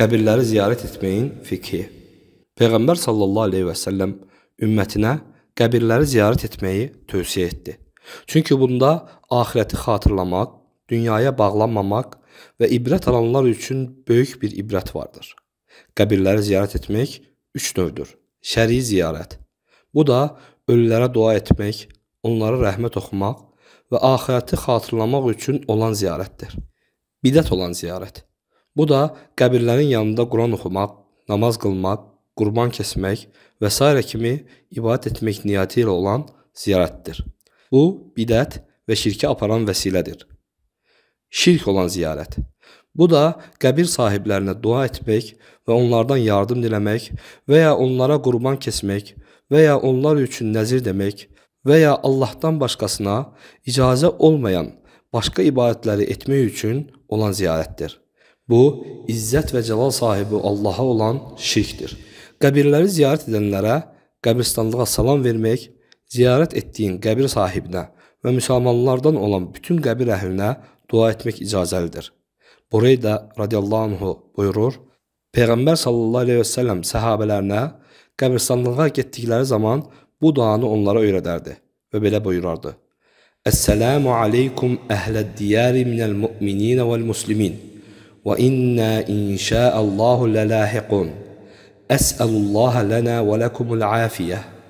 qəbirləri ziyarət etməyin fikri. Peyğəmbər sallallahu əleyhi və səlləm ümmətinə qəbirləri ziyarət etməyi tövsiyə etdi. Çünki bunda axirəti xatırlamaq, dünyaya bağlanmamaq və ibrət alanlar üçün böyük bir ibrət vardır. Qəbirləri ziyarət etmək 3 növdür. Şəri ziyarət. Bu da ölülərə dua etmək, onlara rəhmət oxumaq və axirəti xatırlamaq üçün olan ziyarətdir. Bidət olan ziyarət Bu da qəbirlərin yanında Quran oxumaq, namaz qılmaq, qurban kəsmək və s. kimi ibadət etmək niyyəti ilə olan ziyarətdir. Bu bidət və şirkə aparan vəsilədir. Şirk olan ziyarət. Bu da qəbir sahiblərinə dua etmək və onlardan yardım diləmək və ya onlara qurban kəsmək və ya onlar üçün nəzir demək və ya Allahdan başqasına icazə olmayan başqa ibadətləri etmək üçün olan ziyarətdir. Bu, izzət və cəlal sahibi Allaha olan şirkdir. Qəbirləri ziyarət edənlərə qəbristanlığa salam vermək, ziyarət etdiyin qəbir sahibinə və müsəlmanlardan olan bütün qəbir əhlinə dua etmək icazəlidir. Bureyda radiyallahu anhu buyurur, Peyğəmbər sallallahu aleyhi və səlləm səhabələrinə qəbristanlığa getdikləri zaman bu duanı onlara öyrədərdi və belə buyurardı. Əssəlamu aleykum əhləd diyari minəl müminina vəl muslimin. وإنا إن شاء الله للاحقون أسأل الله لنا ولكم العافية